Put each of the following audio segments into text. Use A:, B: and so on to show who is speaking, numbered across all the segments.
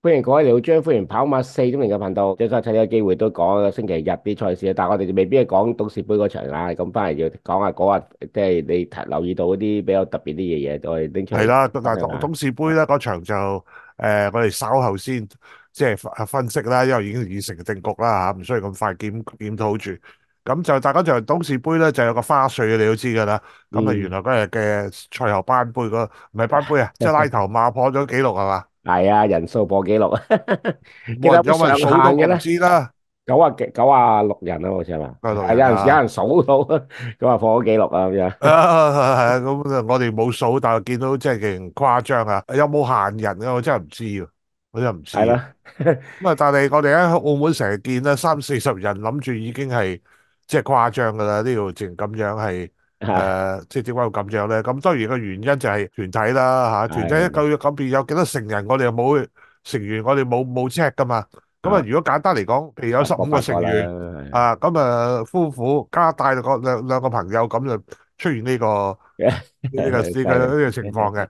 A: 欢迎各位嚟到张欢迎跑马四点零嘅频道，即系趁呢个机会都讲星期日啲赛事啊！但系我哋未必系讲董事杯嗰场啦，咁翻嚟要讲下嗰日，即系你留意到嗰啲比较特别啲嘢嘢，我哋拎出系啦，但系董
B: 事杯咧嗰场就诶，我哋稍后先即系分析啦，因为已经已成定局啦吓，唔需要咁快检检讨住。咁就大家就董事杯咧，就有个花絮，你都知噶啦。咁啊，原来嗰日嘅赛后颁杯个唔系颁杯啊，即系 拉头马破咗纪录系嘛？系啊，人数破纪录啊！
A: 有冇限人知
B: 啦？九啊几九啊六人啊，好似系嘛？有阵时有人
A: 数到，咁啊破咗纪录啊咁样。系
B: 啊，咁我哋冇数，但系见到即系劲夸张啊！有冇限人啊？我真系唔知啊，我真系唔知。系啦。咁啊，但系我哋喺澳门成日见啦，三四十人谂住已经系即系夸张噶啦，呢度净咁样系。诶，即系点解会咁样咧？咁当然个原因就系团体啦，吓团体一够月咁变有几多成人？我哋又冇成员，我哋冇冇 check 噶嘛？咁啊，如果简单嚟讲，譬如有十五个成员啊，咁啊夫妇加带个两两个朋友，咁就出现呢个 呢个呢个呢、个情况嘅。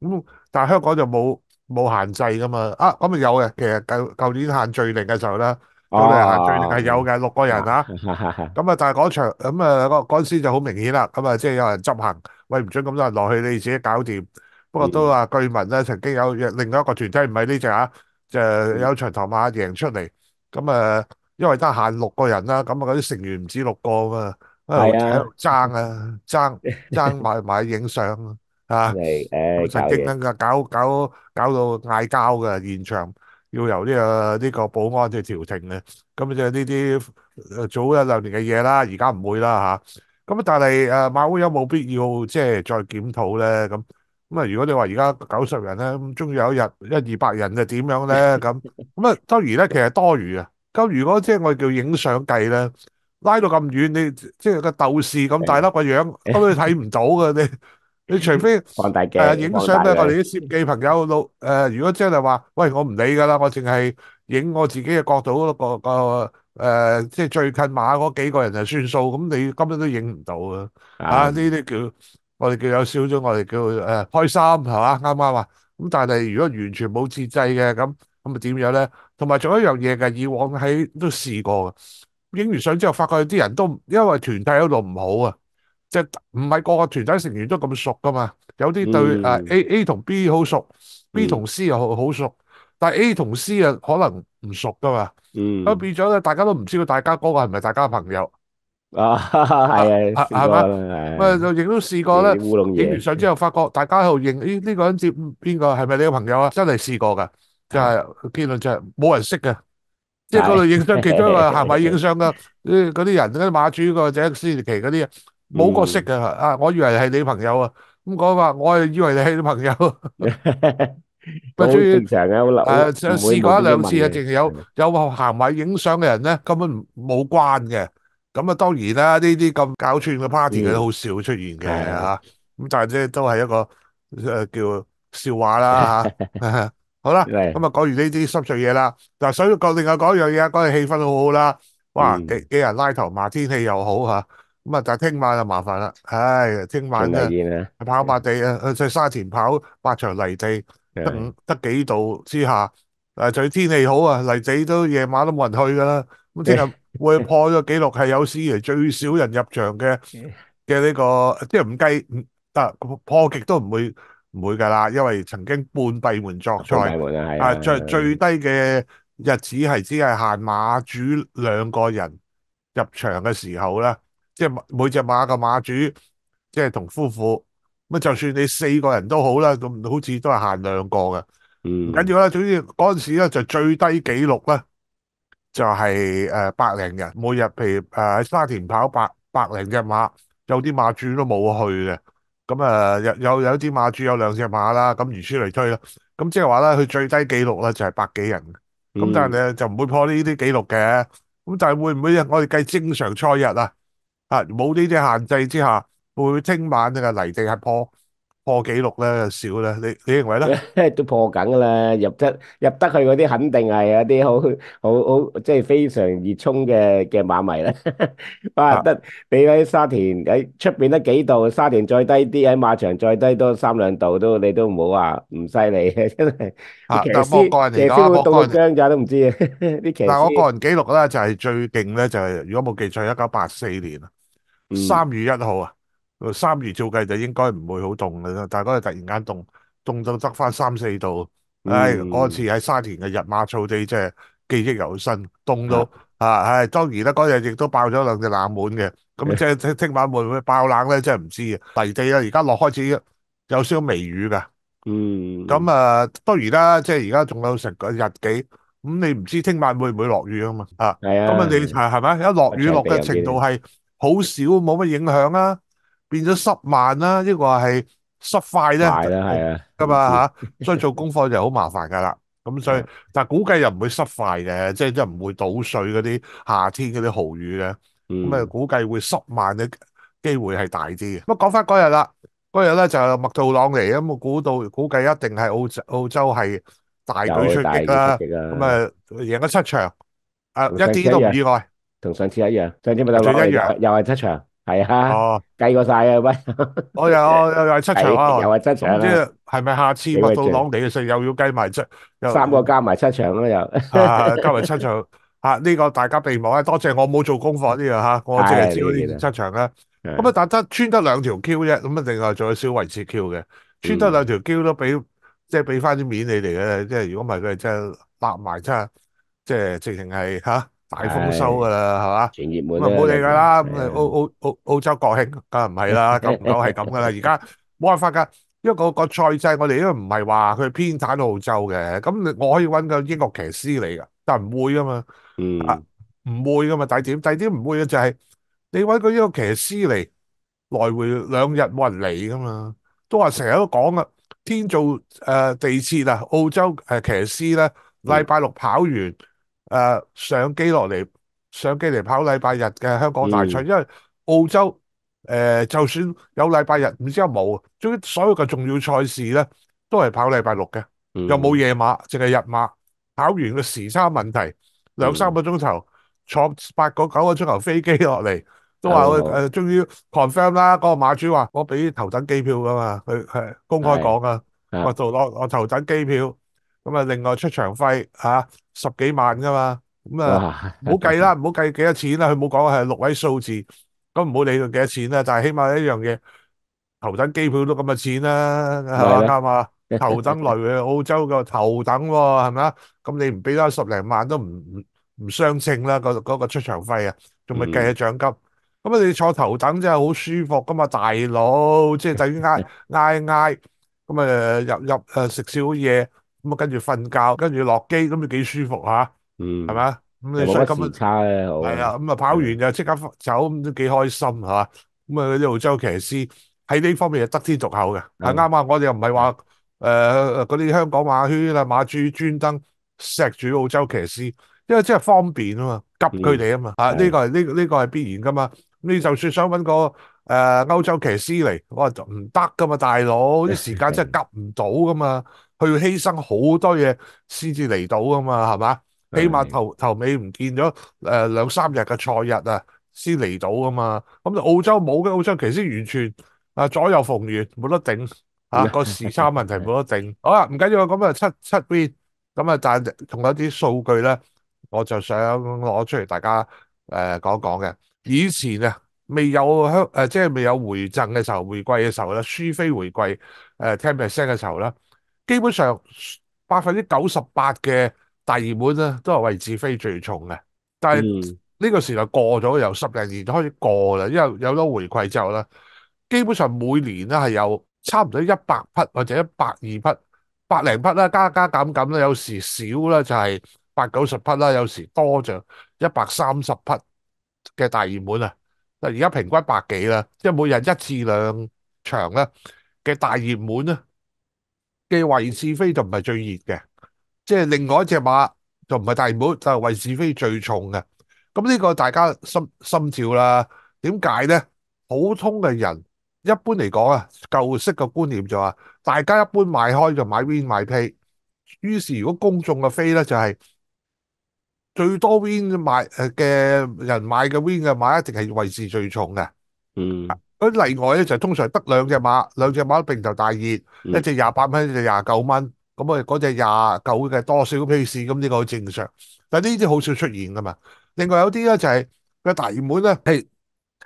B: 咁但系香港就冇冇限制噶嘛？啊，咁啊有嘅，其实旧旧年限聚令嘅时候咧。咁啊，係有嘅六個人啊，咁啊，但係嗰場咁啊，嗰嗰時就好明顯啦，咁啊，即係有人執行，喂唔准咁多人落去，你自己搞掂。不過都話據聞咧，曾經有另一個團體唔係呢隻啊，就有長頭馬贏出嚟。咁啊，因為得限六個人啦，咁啊，嗰啲成員唔止六個啊，喺度爭啊，爭 争埋買影相啊，誒，曾激㗎，搞搞搞到嗌交嘅現場。要由呢個呢個保安去調停咧，咁就呢啲早一兩年嘅嘢啦，而家唔會啦嚇。咁啊但係誒馬會有冇必要即係再檢討咧，咁咁啊如果你話而家九十人咧，咁終於有一日一二百人就點樣咧？咁 咁啊多然咧其實多餘啊。咁如果即係我叫影相計咧，拉到咁遠，你即係個鬥士咁大粒個樣，咁 你睇唔到嘅你。你除非放大鏡，影相咧，我哋啲攝记朋友老誒，如果真係話，喂，我唔理㗎啦，我淨係影我自己嘅角度个個诶，即係最近马嗰幾個人就算數，咁你根本都影唔到啊！啊，呢啲叫我哋叫有少咗，我哋叫誒開心係嘛，啱啱啊？咁但係如果完全冇节制嘅咁，咁咪點樣咧？同埋仲有一樣嘢嘅，以往喺都試過嘅，影完相之後發覺啲人都因為團體嗰度唔好啊。即係唔係個個團仔成員都咁熟噶嘛？有啲對誒 A A 同 B 好熟，B 同 C 又好好熟，但係 A 同 C 啊可能唔熟噶嘛。嗯，咁變咗咧，大家都唔知道大家嗰個係咪大家朋友 啊？係啊，係嘛？咪就亦都試過咧，影完相之後發覺大家喺度認，咦呢個人接邊個係咪你嘅朋友啊？真係試過㗎，就係結論就係冇人識嘅，即係嗰度影相，其中一個係咪 影相嘅？嗰啲人，嗰啲馬主個者斯奇嗰啲啊。冇角色嘅啊！我以为系你朋友啊，咁讲话我系以为你系你朋友。正
A: 常嘅，诶，试过一两次啊，净系
B: 有有行埋影相嘅人咧，根本冇关嘅。咁啊，当然啦，呢啲咁搞串嘅 party 嘅好少出现嘅吓。咁但系即系都系一个诶叫笑话啦吓。好啦，咁啊，讲完呢啲湿碎嘢啦。嗱，想讲另外讲一样嘢，讲个气氛好好啦。哇，几几人拉头骂天气又好吓。咁啊！但系听晚就麻烦啦，唉，听晚真跑百地啊，去沙田跑八场泥地，得五得几度之下，诶，仲天气好啊，泥地都夜晚都冇人去噶啦。咁听日会破咗纪录，系有史以嚟最少人入场嘅 嘅呢个，即系唔计唔得破极都唔会唔会噶啦，因为曾经半闭门作赛，啊，最最低嘅日子系只系限马主两个人入场嘅时候咧。即系每只马嘅马主，即系同夫妇，咁就算你四个人都好啦，咁好似都系限两个嘅，嗯，紧要啦。总之嗰阵时咧就最低纪录咧，就系诶百零人，每日譬如诶喺沙田跑百百零只马，有啲马主都冇去嘅，咁啊有有有啲马主有两只马啦，咁如出嚟推啦。咁即系话咧，佢最低纪录咧就系百几人，咁但系咧就唔会破呢啲纪录嘅，咁但系会唔会我哋计正常赛日啊？啊！冇呢啲限制之下，会唔會聽晚啊？泥地破破纪录咧，少咧？你你认为咧？都破紧㗎啦！入得入得去
A: 嗰啲，肯定系有啲好好好，即系非常热衷嘅嘅马迷啦。哇！得你喺沙田喺出边得几度，沙田再低啲，喺马场再低多三两度都你都唔好话唔犀利嘅，真系。啊！騎師，騎師會到僵咋都唔知。啊。嗱，我个人
B: 記录咧就係最劲咧，就係如果冇记错，一九八四年。啊。三月一号啊，三月照计就应该唔会好冻噶啦，但系嗰日突然间冻，冻到得翻三四度，唉，嗰次喺沙田嘅日马草地真系记忆犹新，冻到啊，唉，当然啦，嗰日亦都爆咗两只冷门嘅，咁 即系听听晚会唔会爆冷咧，真系唔知啊。嚟地啦，而家落开始有少微雨噶，嗯，咁啊，当然啦，即系而家仲有成个日几，咁你唔知听晚会唔会落雨啊嘛，啊，咁啊你系系咪一落雨落嘅程度系？好少冇乜影響啊，變咗濕慢啦，抑或係濕快咧，係啊，咁啊所以做功課就好麻煩噶啦，咁所以，但系估計又唔會濕快嘅，即係即系唔會倒水嗰啲夏天嗰啲豪雨嘅，咁啊估計會濕慢嘅機會係大啲嘅。咁讲講翻嗰日啦，嗰日咧就麥道朗嚟，咁我估到估計一定係澳澳洲係大舉出擊啦，咁啊贏咗七場，啊一啲都唔意外。
A: 同上次一样，上次咪都一样，又系七场，系啊，计过晒啊，喂，我又又又系七场可又系七场即系
B: 咪下次麦当郎地嘅事又要计埋七？三个加埋
A: 七场咯，又
B: 加埋七场吓呢个大家备忘啊，多谢我冇做功课呢个吓，我净系知呢啲七场啦。咁啊，但得穿得两条 Q 啫，咁啊，另外仲有少维持 Q 嘅，穿得两条 Q 都俾即系俾翻啲面你哋嘅，即系如果唔系佢真系立埋真系即系直情系吓。大丰收噶啦，系嘛？前熱門冇理噶啦，咁澳澳澳澳洲国庆梗係唔系啦，咁唔講係咁噶啦。而家冇办法噶，因为个個賽制我哋都唔系话佢偏袒澳洲嘅，咁我可以揾個英国骑师嚟噶，就唔会噶嘛。嗯，唔会噶嘛。第点？第点唔会嘅就係你揾個英國骑师嚟，来回两日冇人嚟噶嘛。都话成日都讲啦，天造誒地设啊，澳洲诶骑师咧，礼拜六跑完。誒上機落嚟，上機嚟跑禮拜日嘅香港大賽，因為澳洲誒就算有禮拜日，唔知有冇，總之所有嘅重要賽事咧都係跑禮拜六嘅，又冇夜馬，淨係日馬。跑完嘅時差問題，兩三個鐘頭坐八個九個鐘頭飛機落嚟，都話我誒終於 confirm 啦。嗰個馬主話我俾頭等機票㗎嘛，佢係公開講㗎，我做我我頭等機票。咁啊，另外出場費嚇十幾萬噶嘛，咁啊唔好計啦，唔好計幾多錢啦，佢冇講係六位數字，咁唔好理佢幾多錢啦，但係起碼一樣嘢，頭等機票都咁嘅錢啦，係嘛啱啊，頭等来去澳洲嘅頭等喎，係咪啊？咁你唔俾多十零萬都唔唔相稱啦，嗰嗰個出場費啊，仲咪計下獎金？咁啊，你坐頭等真係好舒服噶嘛，大佬，即係等於挨挨挨，咁啊入入诶食少嘢。咁啊，跟住瞓觉，跟住落机，咁咪几舒服吓，嗯，系咪啊？咁你所以咁样系啊。咁啊，跑完就即刻走，咁都几开心吓。咁啊，啲澳洲骑师喺呢方面系得天独厚嘅，系啱啊。我哋又唔系话诶嗰啲香港马圈啊马主专登锡住澳洲骑师，因为即系方便啊嘛，急佢哋啊嘛。啊，呢个系呢呢个系必然噶嘛。你就算想搵个。诶，欧洲骑師嚟，我话就唔得噶嘛，大佬啲时间真系急唔到噶嘛，佢要牺牲好多嘢先至嚟到噶嘛，系嘛？起码头头尾唔见咗诶两三日嘅赛日啊，先嚟到噶嘛，咁就澳洲冇嘅澳洲骑師完全啊左右逢源，冇得顶啊个时差问题冇得顶。好啦，唔紧要，咁啊七七 w 咁啊赞，仲有啲数据咧，我就想攞出嚟大家诶讲讲嘅，以前啊。未有香诶，即系未有回赠嘅时候，回饋嘅时候咧，输飞回归诶，n percent 嘅时候咧，基本上百分之九十八嘅大热门咧都系位置飞最重嘅。但系呢个时代过咗，由十零年开始过啦，因为有咗回饋之后咧，基本上每年咧系有差唔多一百匹或者一百二匹，百零匹啦，加加减减啦，有时少啦就系八九十匹啦，有时多就一百三十匹嘅大热门啊！嗱，而家平均百幾啦，即係每日一至兩場咧嘅大熱門咧嘅為是非就唔係最熱嘅，即係另外一隻馬就唔係大熱門，就係為是非最重嘅。咁呢個大家心心照啦。點解咧？普通嘅人一般嚟講啊，舊式嘅觀念就話，大家一般買開就買 win 買 pay。於是如果公眾嘅飛咧就係。最多 win 买诶嘅人买嘅 win 嘅马一定系位置最重嘅。嗯，佢例外咧就系通常得两只马，两只马并就大热，一只廿八蚊，一只廿九蚊，咁啊嗰只廿九嘅多少 pace 咁呢个好正常。但系呢啲好少出现噶嘛。另外有啲咧就系个大热门咧系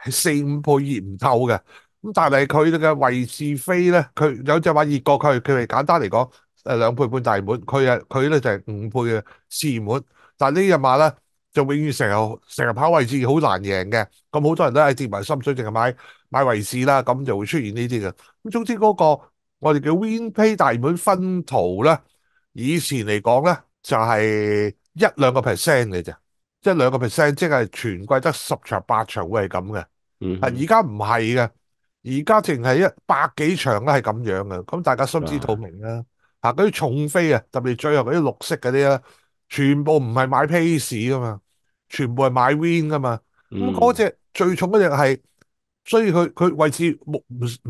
B: 系四五倍热唔透嘅，咁但系佢嘅位置飞咧，佢有只话热过佢，佢系简单嚟讲诶两倍半大热门，佢啊佢咧就系五倍嘅四门。但呢只马咧，就永遠成日成日跑位置好難贏嘅。咁好多人都系跌埋心水，淨係買买位置啦，咁就會出現呢啲嘅。咁總之嗰個我哋叫 win pay 大本分圖咧，以前嚟講咧就係一兩個 percent 嘅啫，即係兩個 percent，即係全季得十場八場會係咁嘅。啊，而家唔係嘅，而家净係一百幾場咧係咁樣嘅。咁大家心知肚明啦。啊，嗰啲重飛啊，特別最後嗰啲綠色嗰啲咧。全部唔系买 p a c e 噶嘛，全部系买 win 噶嘛。咁嗰只最重嗰只系，所以佢佢位置唔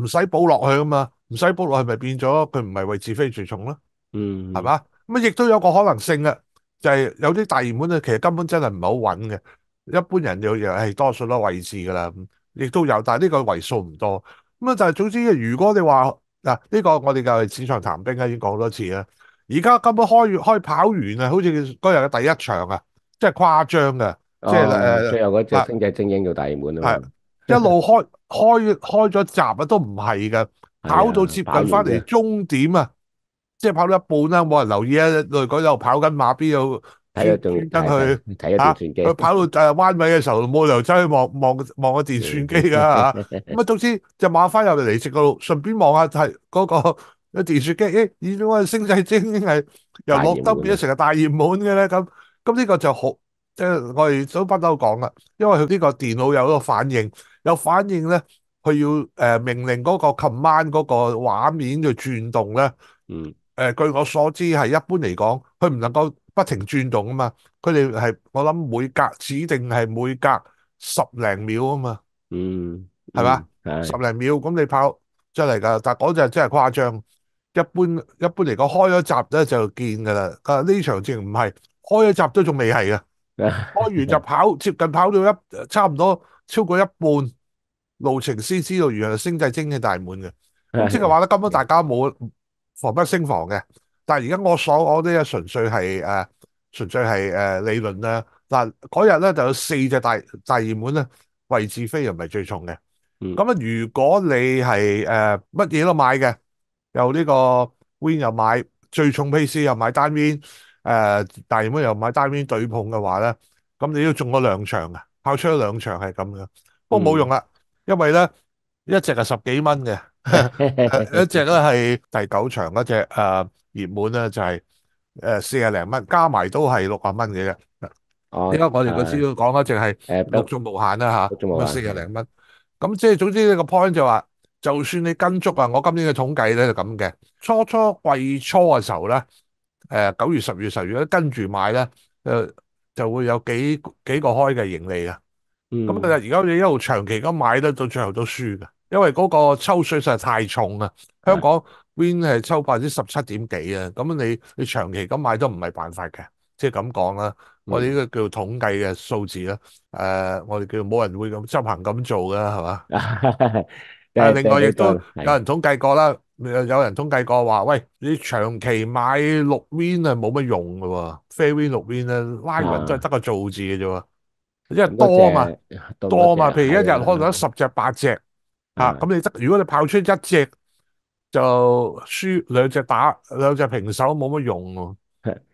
B: 唔使补落去噶嘛，唔使补落去咪变咗佢唔系位置非最重咯。嗯，系嘛？咁亦都有个可能性啊，就系有啲大热门啊，其实根本真系唔系好稳嘅。一般人又又系多数都位置噶啦，亦都有，但系呢个位数唔多。咁啊，但系总之，如果你话嗱呢个我哋就市场谈兵啊，已经讲多次啦。而家根本開完跑完啊！好似嗰日嘅第一場啊，真係誇張嘅，即係诶，最後嗰隻星际精英叫大熱門啊嘛，一路開開开咗闸啊都唔係嘅，跑到接近翻嚟終點啊，即係跑到一半啦，冇人留意啊！內鬼又跑緊馬邊度，睇啊，仲等佢睇下电機佢跑到诶彎尾嘅時候冇人走去望望望個電算機㗎吓，咁啊，總之就馬翻入嚟食個路，順便望下睇嗰個。个個電視機，誒點解星製精英系由落得变咗成個大热门嘅咧？咁咁呢个就好，即係我哋都不嬲讲啦，因为佢呢个电脑有一个反应，有反应咧，佢要誒命令嗰個今晚嗰個畫面就转动咧。嗯。誒，据我所知系一般嚟讲，佢唔能够不停转动啊嘛。佢哋系我谂每隔指定系每隔十零秒啊嘛。嗯。系嘛？十零秒咁你跑出嚟噶，但係嗰陣真系夸张。一般一般嚟讲，开咗集咧就见噶啦。啊，呢场自唔系开咗集都仲未系嘅，开完就跑，接近跑到一差唔多超过一半路程先知道原来星际精嘅大满嘅。即系话咧，根本大家冇防不胜防嘅。但系而家我所讲呢个纯粹系诶，纯粹系诶理论啦。嗱，嗰日咧就有四只大大热门咧，位置非又唔系最重嘅。咁啊，如果你系诶乜嘢都买嘅。有呢個 win 又買，最重 p c 又買單 win，誒大熱門又買單 win 對碰嘅話咧，咁你都中咗兩場，跑出咗兩場係咁嘅，不過冇用啦，因為咧一隻係十幾蚊嘅，一隻咧係第九場嗰只誒熱門咧就係诶，四廿零蚊，加埋都係六啊蚊嘅啫。依家我哋個主料講嘅就係六中無限啦吓，咁四廿零蚊，咁即係總之呢個 point 就話。就算你跟足啊，我今年嘅統計咧就咁嘅，初初季初嘅時候咧，誒九月、十月、十月跟住買咧，誒就會有幾几個開嘅盈利啊。咁但係而家你一路長期咁買，到最後都輸嘅，因為嗰個抽水實在太重啊。香港 win 係抽百分之十七點幾啊，咁你你長期咁買都唔係辦法嘅，即係咁講啦。我哋呢個叫统統計嘅數字啦，誒我哋叫冇人會咁执行咁做嘅，係嘛？
A: 誒，另外亦都有
B: 人統計過啦，有人統計過話，喂，你長期買綠 Win 係冇乜用噶喎，Fair Win、綠 Win 拉匀都係得個造字嘅啫，因為多啊嘛，多啊嘛，譬如一日開到十隻、八隻，吓咁你得，如果你跑出一隻就輸，兩隻打兩隻平手冇乜用喎。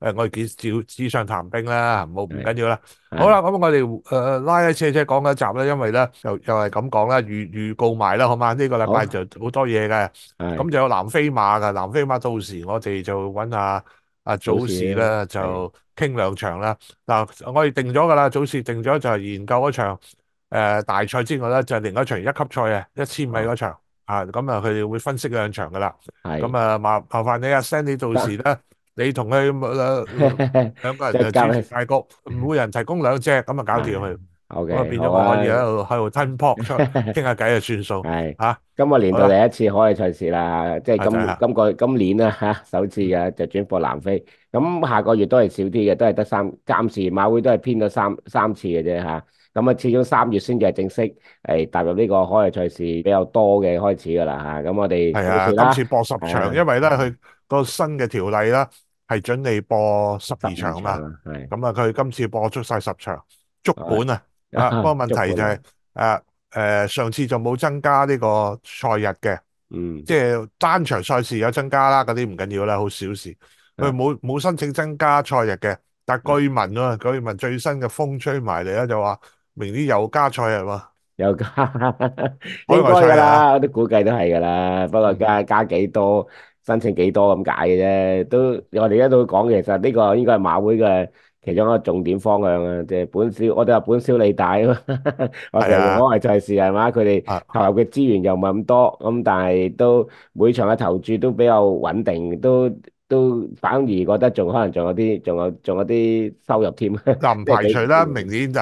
B: 诶，我哋只照纸上谈兵啦，冇唔紧要啦。好啦，咁我哋诶拉一车车讲一集啦，因为咧又又系咁讲啦，预预告埋啦，好嘛？呢个礼拜就好多嘢嘅，咁就有南非马噶，南非马到时我哋就揾阿阿祖市啦，就倾两场啦。嗱，我哋定咗噶啦，祖士定咗就系研究嗰场诶大赛之外咧，就另一场一级赛啊，一千米嗰场啊，咁啊佢哋会分析两场噶啦。咁啊，麻麻烦你阿 send 你到时咧。你同佢两 兩人就監晒谷，局，每人提供兩隻咁啊，搞掂佢。O K，變咗我可以喺度喺度 t 扑出，傾下偈就算數。系吓，
A: 今日年到第一次開賽事啦，即係今今個今年啦吓，首次嘅就轉播南非。咁下個月都係少啲嘅，都係得三暂时馬會都係編咗三三次嘅啫吓。咁啊，始終三月先至系正式係踏入呢個外賽事比較多嘅開始㗎啦吓。咁我哋系啊，今次播十場，因
B: 為咧佢個新嘅條例啦。系准你播十二场嘛？系咁啊！佢今次播足晒十场，足本啊！啊，不过问题就系诶诶，上次就冇增加呢个赛日嘅，嗯，即系单场赛事有增加啦，嗰啲唔紧要啦，好小事。佢冇冇申请增加赛日嘅，但系据闻啊，据闻最新嘅风吹埋嚟咧，就话明年有加赛日嘛？有加，应该噶啦，
A: 我都估计都系噶啦。不
B: 过加加
A: 几多？申請幾多咁解嘅啫，都我哋而家都講，其實呢個應該係馬會嘅其中一個重點方向啊！即係本小，我哋話本小利大，我嘛。講 係就係事係嘛？佢哋投入嘅資源又唔係咁多，咁但係都每場嘅投注都比較穩定，都都反而覺得仲可能仲有啲，仲有仲
B: 有啲收入添。嗱唔排除啦，明年就。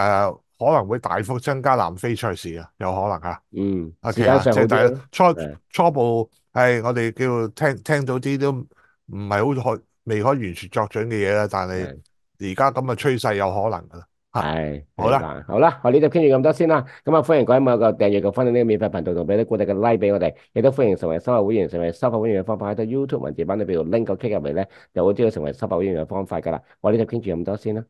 B: 可能会大幅增加南非赛事啊，有可能吓。嗯，啊，其实即系初初步系我哋叫听听到啲都唔系好可未可完全作准嘅嘢啦。但系而家咁嘅趋势有可能噶啦。
A: 系，好啦，
B: 好啦，我呢度倾住咁多先啦。
A: 咁啊，欢迎各位有个订阅个分享呢个免费频道，同俾啲固定嘅 like 俾我哋。亦都欢迎成为收费会员。成为收费会员嘅方法喺度 YouTube 文字版里边度 link 个 k 入嚟咧，就会知道成为收费会员嘅方法噶啦。我呢度倾住咁多先啦。